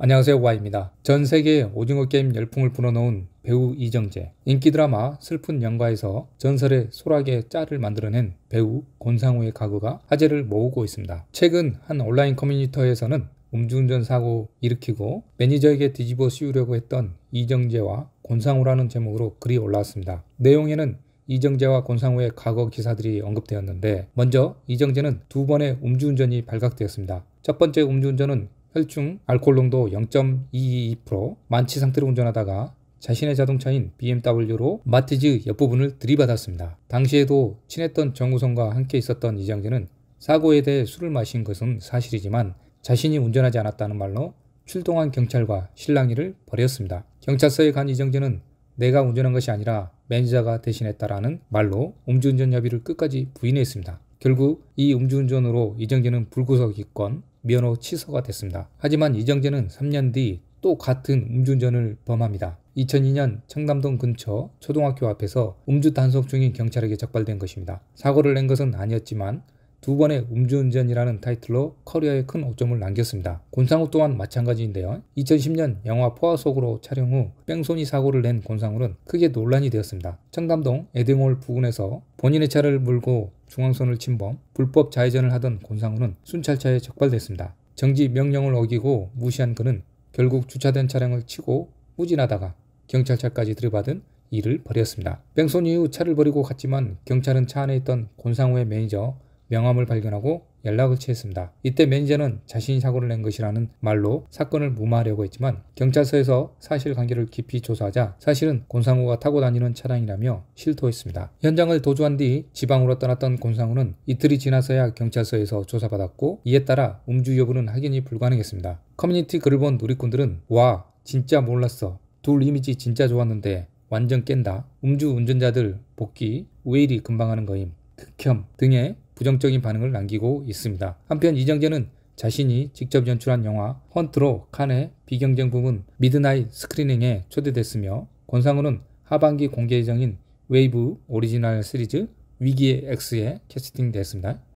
안녕하세요 와입니다. 이전 세계에 오징어 게임 열풍을 불어넣은 배우 이정재, 인기 드라마 슬픈 연가에서 전설의 소라게 짤을 만들어낸 배우 권상우의 가구가 화제를 모으고 있습니다. 최근 한 온라인 커뮤니터에서는 음주운전 사고 일으키고 매니저에게 뒤집어 씌우려고 했던 이정재와 권상우라는 제목으로 글이 올라왔습니다. 내용에는 이정재와 권상우의 과거 기사들이 언급되었는데 먼저 이정재는 두 번의 음주운전이 발각되었습니다. 첫 번째 음주운전은 혈중 알코올 농도 0.222% 만취 상태로 운전하다가 자신의 자동차인 BMW로 마티즈 옆부분을 들이받았습니다. 당시에도 친했던 정우성과 함께 있었던 이장재는 사고에 대해 술을 마신 것은 사실이지만 자신이 운전하지 않았다는 말로 출동한 경찰과 실랑이를 벌였습니다. 경찰서에 간 이정재는 내가 운전한 것이 아니라 매니저가 대신했다라는 말로 음주운전 협의를 끝까지 부인했습니다. 결국 이 음주운전으로 이정재는 불구속 입건, 면허 취소가 됐습니다. 하지만 이정재는 3년 뒤 또 같은 음주운전을 범합니다. 2002년 청담동 근처 초등학교 앞에서 음주 단속 중인 경찰에게 적발된 것입니다. 사고를 낸 것은 아니었지만 두 번의 음주운전이라는 타이틀로 커리어에 큰 오점을 남겼습니다. 곤상우 또한 마찬가지인데요. 2010년 영화 포화 속으로 촬영 후 뺑소니 사고를 낸 곤상우는 크게 논란이 되었습니다. 청담동 에딩홀 부근에서 본인의 차를 몰고 중앙선을 침범, 불법 좌회전을 하던 권상우는 순찰차에 적발됐습니다. 정지 명령을 어기고 무시한 그는 결국 주차된 차량을 치고 후진하다가 경찰차까지 들이받은 일을 벌였습니다. 뺑소니 이후 차를 버리고 갔지만 경찰은 차 안에 있던 권상우의 매니저 명함을 발견하고 연락을 취했습니다. 이때 매니저는 자신이 사고를 낸 것이라는 말로 사건을 무마하려고 했지만 경찰서에서 사실관계를 깊이 조사하자 사실은 곤상우가 타고 다니는 차량이라며 실토했습니다. 현장을 도주한 뒤 지방으로 떠났던 곤상우는 이틀이 지나서야 경찰서에서 조사받았고 이에 따라 음주 여부는 확인이 불가능했습니다. 커뮤니티 글을 본 누리꾼들은 와 진짜 몰랐어 둘 이미지 진짜 좋았는데 완전 깬다 음주 운전자들 복귀 왜 이리 금방 하는 거임 극혐 등의 부정적인 반응을 남기고 있습니다. 한편 이정재는 자신이 직접 연출한 영화 헌트로 칸의 비경쟁 부문 미드나잇 스크리닝에 초대됐으며 권상우는 하반기 공개 예정인 웨이브 오리지널 시리즈 위기의 X에 캐스팅됐습니다.